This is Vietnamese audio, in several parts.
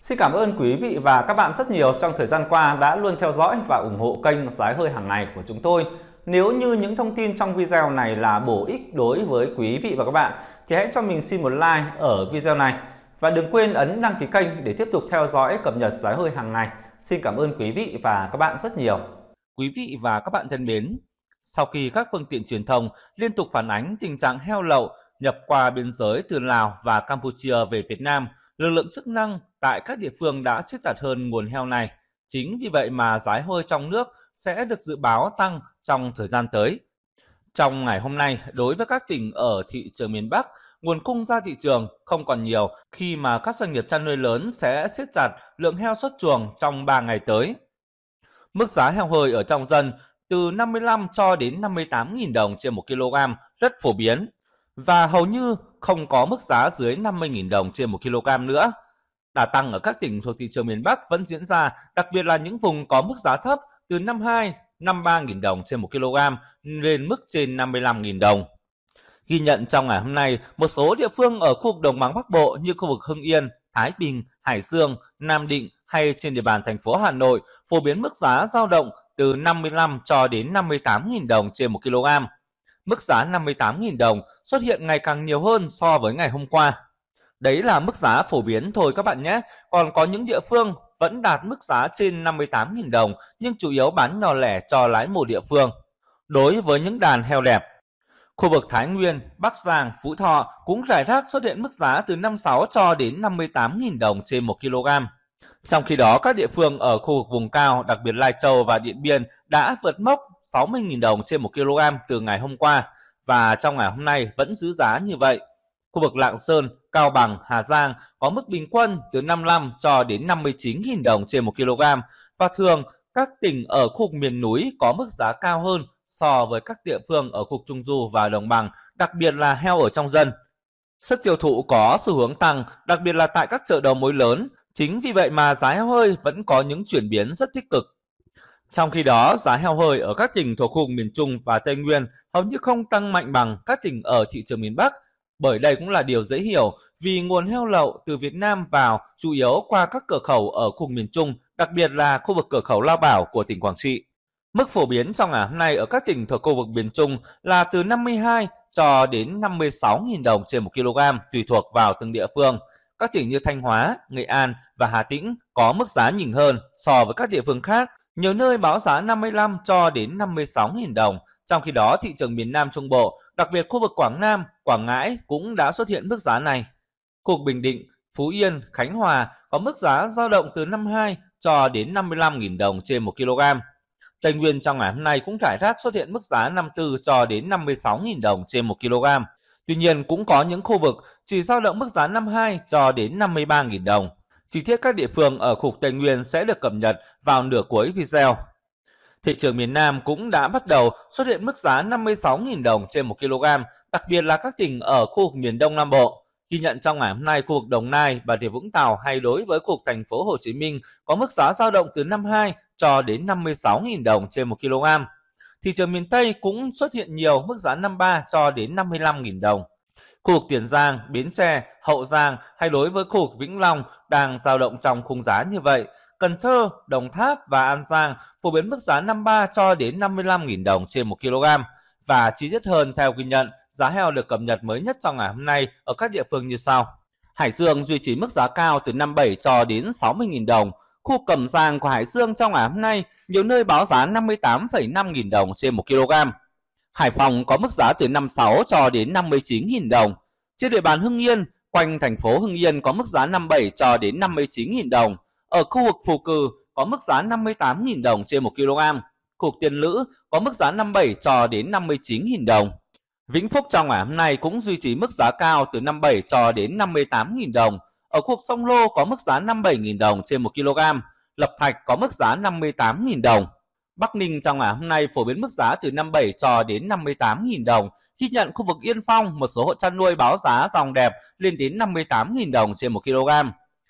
Xin cảm ơn quý vị và các bạn rất nhiều trong thời gian qua đã luôn theo dõi và ủng hộ kênh Giá hơi hàng ngày của chúng tôi. Nếu như những thông tin trong video này là bổ ích đối với quý vị và các bạn thì hãy cho mình xin một like ở video này và đừng quên ấn đăng ký kênh để tiếp tục theo dõi cập nhật giá hơi hàng ngày. Xin cảm ơn quý vị và các bạn rất nhiều. Quý vị và các bạn thân mến, sau khi các phương tiện truyền thông liên tục phản ánh tình trạng heo lậu nhập qua biên giới từ Lào và Campuchia về Việt Nam – lực lượng chức năng tại các địa phương đã siết chặt hơn nguồn heo này. Chính vì vậy mà giá hơi trong nước sẽ được dự báo tăng trong thời gian tới. Trong ngày hôm nay, đối với các tỉnh ở thị trường miền Bắc, nguồn cung ra thị trường không còn nhiều khi mà các doanh nghiệp chăn nuôi lớn sẽ siết chặt lượng heo xuất chuồng trong 3 ngày tới. Mức giá heo hơi ở trong dân từ 55 cho đến 58.000 đồng trên 1 kg rất phổ biến và hầu như không có mức giá dưới 50.000 đồng trên 1 kg nữa. Đà tăng ở các tỉnh thuộc thị trường miền Bắc vẫn diễn ra, đặc biệt là những vùng có mức giá thấp từ 52 53.000 đồng trên 1 kg lên mức trên 55.000 đồng. Ghi nhận trong ngày hôm nay, một số địa phương ở khu vực đồng bằng Bắc Bộ như khu vực Hưng Yên, Thái Bình, Hải Dương, Nam Định hay trên địa bàn thành phố Hà Nội phổ biến mức giá giao động từ 55 cho đến 58.000 đồng trên 1 kg mức giá 58.000 đồng xuất hiện ngày càng nhiều hơn so với ngày hôm qua. Đấy là mức giá phổ biến thôi các bạn nhé, còn có những địa phương vẫn đạt mức giá trên 58.000 đồng nhưng chủ yếu bán nhỏ lẻ cho lái mồ địa phương. Đối với những đàn heo đẹp, khu vực Thái Nguyên, Bắc Giang, Phú Thọ cũng rải rác xuất hiện mức giá từ 56 cho đến 58.000 đồng trên 1 kg. Trong khi đó, các địa phương ở khu vực vùng cao, đặc biệt Lai Châu và Điện Biên đã vượt mốc 60.000 đồng trên 1 kg từ ngày hôm qua và trong ngày hôm nay vẫn giữ giá như vậy. Khu vực Lạng Sơn, Cao Bằng, Hà Giang có mức bình quân từ 55 cho đến 59.000 đồng trên 1 kg và thường các tỉnh ở khu vực miền núi có mức giá cao hơn so với các địa phương ở khu vực Trung Du và Đồng Bằng, đặc biệt là heo ở trong dân. Sức tiêu thụ có xu hướng tăng, đặc biệt là tại các chợ đầu mối lớn. Chính vì vậy mà giá heo hơi vẫn có những chuyển biến rất tích cực trong khi đó, giá heo hơi ở các tỉnh thuộc khu miền Trung và Tây Nguyên hầu như không tăng mạnh bằng các tỉnh ở thị trường miền Bắc, bởi đây cũng là điều dễ hiểu vì nguồn heo lậu từ Việt Nam vào chủ yếu qua các cửa khẩu ở khu miền Trung, đặc biệt là khu vực cửa khẩu Lao Bảo của tỉnh Quảng Trị. Mức phổ biến trong ngày hôm nay ở các tỉnh thuộc khu vực miền Trung là từ 52 cho đến 56.000 đồng trên 1 kg tùy thuộc vào từng địa phương. Các tỉnh như Thanh Hóa, Nghệ An và Hà Tĩnh có mức giá nhỉnh hơn so với các địa phương khác nhiều nơi báo giá 55 cho đến 56.000 đồng, trong khi đó thị trường miền Nam Trung Bộ, đặc biệt khu vực Quảng Nam, Quảng Ngãi cũng đã xuất hiện mức giá này. Cục Bình Định, Phú Yên, Khánh Hòa có mức giá dao động từ 52 cho đến 55.000 đồng trên 1 kg. Tây Nguyên trong ngày hôm nay cũng trải rác xuất hiện mức giá 54 cho đến 56.000 đồng trên 1 kg. Tuy nhiên cũng có những khu vực chỉ dao động mức giá 52 cho đến 53.000 đồng. Chi tiết các địa phương ở khu Tây Nguyên sẽ được cập nhật vào nửa cuối video. Thị trường miền Nam cũng đã bắt đầu xuất hiện mức giá 56.000 đồng trên 1 kg, đặc biệt là các tỉnh ở khu vực miền Đông Nam Bộ. Ghi nhận trong ngày hôm nay, khu vực Đồng Nai, Bà Rịa Vũng Tàu hay đối với khu vực thành phố Hồ Chí Minh có mức giá dao động từ 52 cho đến 56.000 đồng trên 1 kg. Thị trường miền Tây cũng xuất hiện nhiều mức giá 53 cho đến 55.000 đồng. Khu vực Tiền Giang, Bến Tre, Hậu Giang hay đối với khu vực Vĩnh Long đang dao động trong khung giá như vậy. Cần Thơ, Đồng Tháp và An Giang phổ biến mức giá 53 cho đến 55.000 đồng trên 1 kg. Và chi tiết hơn theo ghi nhận, giá heo được cập nhật mới nhất trong ngày hôm nay ở các địa phương như sau. Hải Dương duy trì mức giá cao từ 57 cho đến 60.000 đồng. Khu cầm giang của Hải Dương trong ngày hôm nay, nhiều nơi báo giá 58,5 nghìn đồng trên 1 kg. Hải Phòng có mức giá từ 56 cho đến 59.000 đồng. Trên địa bàn Hưng Yên, quanh thành phố Hưng Yên có mức giá 57 cho đến 59.000 đồng. Ở khu vực Phù Cừ có mức giá 58.000 đồng trên 1 kg. Khu Tiền Lữ có mức giá 57 cho đến 59.000 đồng. Vĩnh Phúc trong ngày hôm nay cũng duy trì mức giá cao từ 57 cho đến 58.000 đồng. Ở khu vực Sông Lô có mức giá 57.000 đồng trên 1 kg. Lập Thạch có mức giá 58.000 đồng. Bắc Ninh trong ngày hôm nay phổ biến mức giá từ 57 cho đến 58.000 đồng. Khi nhận khu vực Yên Phong, một số hộ chăn nuôi báo giá dòng đẹp lên đến 58.000 đồng trên 1 kg.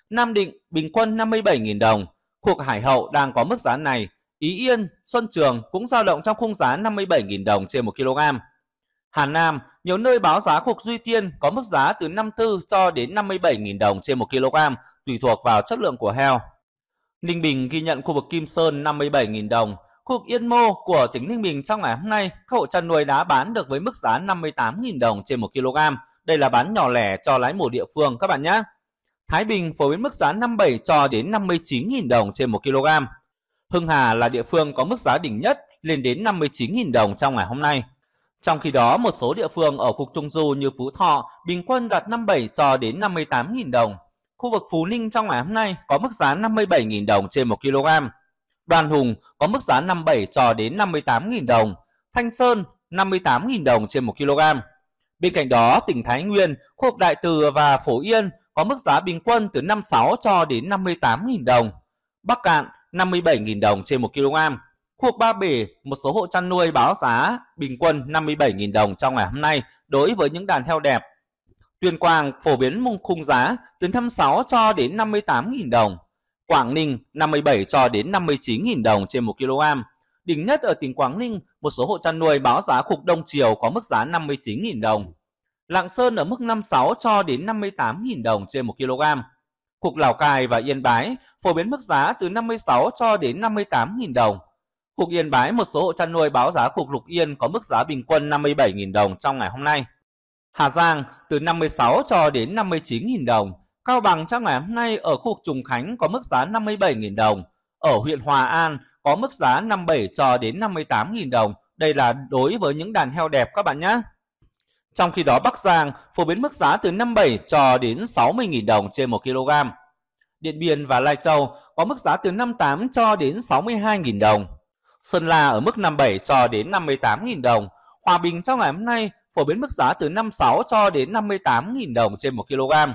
Nam Định bình quân 57.000 đồng. Cuộc Hải Hậu đang có mức giá này. Ý Yên, Xuân Trường cũng dao động trong khung giá 57.000 đồng trên 1 kg. Hà Nam, nhiều nơi báo giá cuộc Duy Tiên có mức giá từ 54 cho đến 57.000 đồng trên 1 kg, tùy thuộc vào chất lượng của heo. Ninh Bình ghi nhận khu vực Kim Sơn 57.000 đồng, Khu vực Yên Mô của tỉnh Ninh Bình trong ngày hôm nay, các hộ chăn nuôi đã bán được với mức giá 58.000 đồng trên 1 kg. Đây là bán nhỏ lẻ cho lái mổ địa phương các bạn nhé. Thái Bình phổ biến mức giá 57 cho đến 59.000 đồng trên 1 kg. Hưng Hà là địa phương có mức giá đỉnh nhất lên đến 59.000 đồng trong ngày hôm nay. Trong khi đó, một số địa phương ở khu Trung Du như Phú Thọ bình quân đạt 57 cho đến 58.000 đồng. Khu vực Phú Ninh trong ngày hôm nay có mức giá 57.000 đồng trên 1 kg. Đoàn Hùng có mức giá 57 cho đến 58.000 đồng, Thanh Sơn 58.000 đồng trên 1 kg. Bên cạnh đó, tỉnh Thái Nguyên, khu vực Đại Từ và Phổ Yên có mức giá bình quân từ 56 cho đến 58.000 đồng. Bắc Cạn 57.000 đồng trên 1 kg. Khu vực Ba Bể, một số hộ chăn nuôi báo giá bình quân 57.000 đồng trong ngày hôm nay đối với những đàn heo đẹp. Tuyên Quang phổ biến khung giá từ 56 cho đến 58.000 đồng. Quảng Ninh 57 cho đến 59.000 đồng trên 1 kg. Đỉnh nhất ở tỉnh Quảng Ninh, một số hộ chăn nuôi báo giá khục đông chiều có mức giá 59.000 đồng. Lạng Sơn ở mức 56 cho đến 58.000 đồng trên 1 kg. Cục Lào Cai và Yên Bái phổ biến mức giá từ 56 cho đến 58.000 đồng. Cục Yên Bái một số hộ chăn nuôi báo giá cục Lục Yên có mức giá bình quân 57.000 đồng trong ngày hôm nay. Hà Giang từ 56 cho đến 59.000 đồng. Cao Bằng trong ngày hôm nay ở khu vực Trùng Khánh có mức giá 57.000 đồng, ở huyện Hòa An có mức giá 57 cho đến 58.000 đồng. Đây là đối với những đàn heo đẹp các bạn nhé. Trong khi đó Bắc Giang phổ biến mức giá từ 57 cho đến 60.000 đồng trên 1 kg. Điện Biên và Lai Châu có mức giá từ 58 cho đến 62.000 đồng. Sơn La ở mức 57 cho đến 58.000 đồng. Hòa Bình trong ngày hôm nay phổ biến mức giá từ 56 cho đến 58.000 đồng trên 1 kg.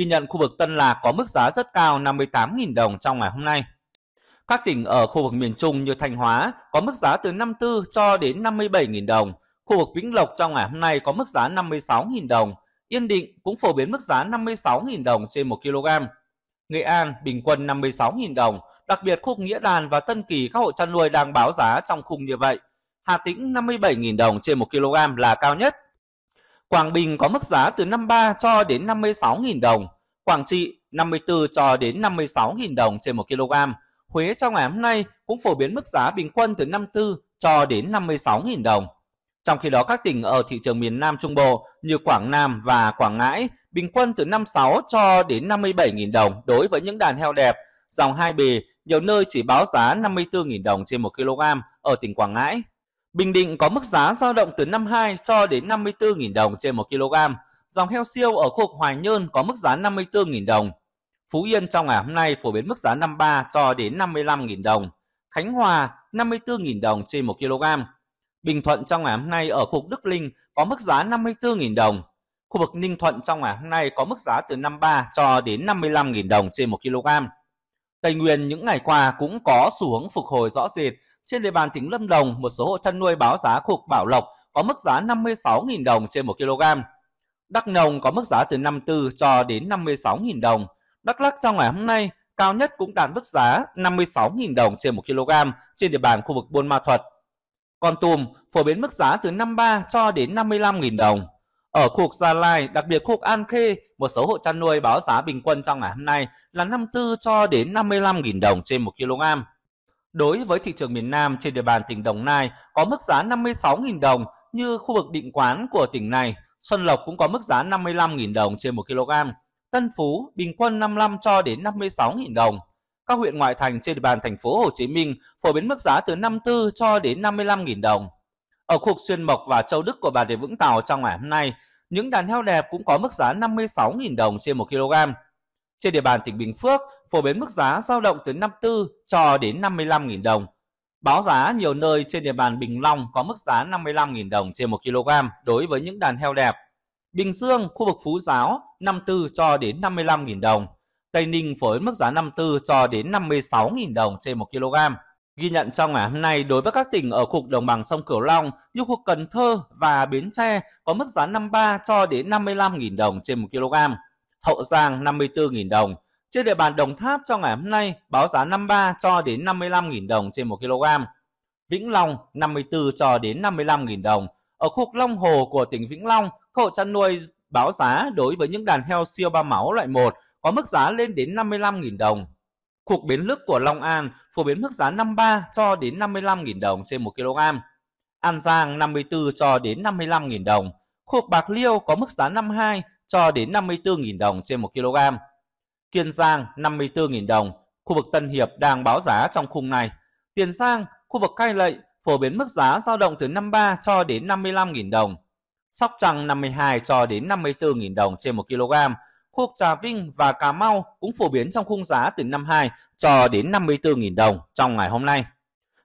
Ghi nhận khu vực Tân Lạc có mức giá rất cao 58.000 đồng trong ngày hôm nay. Các tỉnh ở khu vực miền Trung như Thanh Hóa có mức giá từ 54 cho đến 57.000 đồng. Khu vực Vĩnh Lộc trong ngày hôm nay có mức giá 56.000 đồng. Yên Định cũng phổ biến mức giá 56.000 đồng trên 1 kg. Nghệ An bình quân 56.000 đồng, đặc biệt khu Nghĩa Đàn và Tân Kỳ các hộ chăn nuôi đang báo giá trong khung như vậy. Hà Tĩnh 57.000 đồng trên 1 kg là cao nhất. Quảng Bình có mức giá từ 53 cho đến 56.000 đồng, Quảng Trị 54 cho đến 56.000 đồng trên 1 kg. Huế trong ngày hôm nay cũng phổ biến mức giá bình quân từ 54 cho đến 56.000 đồng. Trong khi đó các tỉnh ở thị trường miền Nam Trung Bộ như Quảng Nam và Quảng Ngãi bình quân từ 56 cho đến 57.000 đồng đối với những đàn heo đẹp, dòng hai bì nhiều nơi chỉ báo giá 54.000 đồng trên 1 kg ở tỉnh Quảng Ngãi. Bình Định có mức giá dao động từ 52 cho đến 54.000 đồng trên 1 kg. Dòng heo siêu ở khu vực Hoài Nhơn có mức giá 54.000 đồng. Phú Yên trong ngày hôm nay phổ biến mức giá 53 cho đến 55.000 đồng. Khánh Hòa 54.000 đồng trên 1 kg. Bình Thuận trong ngày hôm nay ở khu vực Đức Linh có mức giá 54.000 đồng. Khu vực Ninh Thuận trong ngày hôm nay có mức giá từ 53 cho đến 55.000 đồng trên 1 kg. Tây Nguyên những ngày qua cũng có xu hướng phục hồi rõ rệt trên địa bàn tỉnh Lâm Đồng, một số hộ chăn nuôi báo giá cục Bảo Lộc có mức giá 56.000 đồng trên 1 kg. Đắk Nông có mức giá từ 54 cho đến 56.000 đồng. Đắk Lắk trong ngày hôm nay cao nhất cũng đạt mức giá 56.000 đồng trên 1 kg trên địa bàn khu vực Buôn Ma Thuật. Con Tum phổ biến mức giá từ 53 cho đến 55.000 đồng. Ở khu vực Gia Lai, đặc biệt khu vực An Khê, một số hộ chăn nuôi báo giá bình quân trong ngày hôm nay là 54 cho đến 55.000 đồng trên 1 kg. Đối với thị trường miền Nam trên địa bàn tỉnh Đồng Nai có mức giá 56.000 đồng như khu vực định quán của tỉnh này, Xuân Lộc cũng có mức giá 55.000 đồng trên 1 kg, Tân Phú bình quân 55 cho đến 56.000 đồng. Các huyện ngoại thành trên địa bàn thành phố Hồ Chí Minh phổ biến mức giá từ 54 cho đến 55.000 đồng. Ở khu vực Xuyên Mộc và Châu Đức của Bà Rịa Vũng Tàu trong ngày hôm nay, những đàn heo đẹp cũng có mức giá 56.000 đồng trên 1 kg. Trên địa bàn tỉnh Bình Phước, phổ biến mức giá giao động từ 54 cho đến 55.000 đồng. Báo giá nhiều nơi trên địa bàn Bình Long có mức giá 55.000 đồng trên 1 kg đối với những đàn heo đẹp. Bình Dương, khu vực Phú Giáo 54 cho đến 55.000 đồng. Tây Ninh phổ biến mức giá 54 cho đến 56.000 đồng trên 1 kg. Ghi nhận trong ngày hôm nay đối với các tỉnh ở khu đồng bằng sông Cửu Long như khu Cần Thơ và Bến Tre có mức giá 53 cho đến 55.000 đồng trên 1 kg. Hậu Giang 54.000 đồng. Trên địa bàn Đồng Tháp trong ngày hôm nay báo giá 53 cho đến 55.000 đồng trên 1 kg. Vĩnh Long 54 cho đến 55.000 đồng. Ở khu Long Hồ của tỉnh Vĩnh Long, các hộ chăn nuôi báo giá đối với những đàn heo siêu ba máu loại 1 có mức giá lên đến 55.000 đồng. Cục biến lức của Long An phổ biến mức giá 53 cho đến 55.000 đồng trên 1 kg. An Giang 54 cho đến 55.000 đồng. Khu vực Bạc Liêu có mức giá 52 cho đến 54.000 đồng trên 1 kg. Kiên Giang 54.000 đồng, khu vực Tân Hiệp đang báo giá trong khung này. Tiền Giang, khu vực Cai Lậy phổ biến mức giá dao động từ 53 cho đến 55.000 đồng. Sóc Trăng 52 cho đến 54.000 đồng trên 1 kg. Khu vực Trà Vinh và Cà Mau cũng phổ biến trong khung giá từ 52 cho đến 54.000 đồng trong ngày hôm nay.